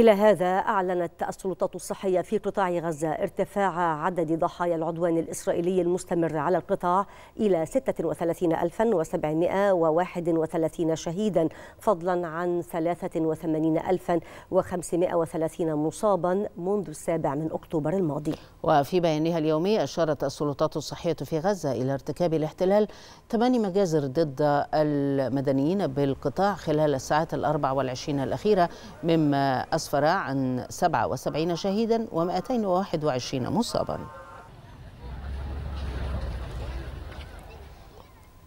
إلى هذا أعلنت السلطات الصحية في قطاع غزة ارتفاع عدد ضحايا العدوان الإسرائيلي المستمر على القطاع إلى 36731 شهيدا فضلا عن 83530 مصابا منذ السابع من أكتوبر الماضي وفي بيانها اليومي أشارت السلطات الصحية في غزة إلى ارتكاب الاحتلال ثماني مجازر ضد المدنيين بالقطاع خلال الساعات الأربع والعشرين الأخيرة مما أسفل أسفر عن 77 شهيدا و221 مصابا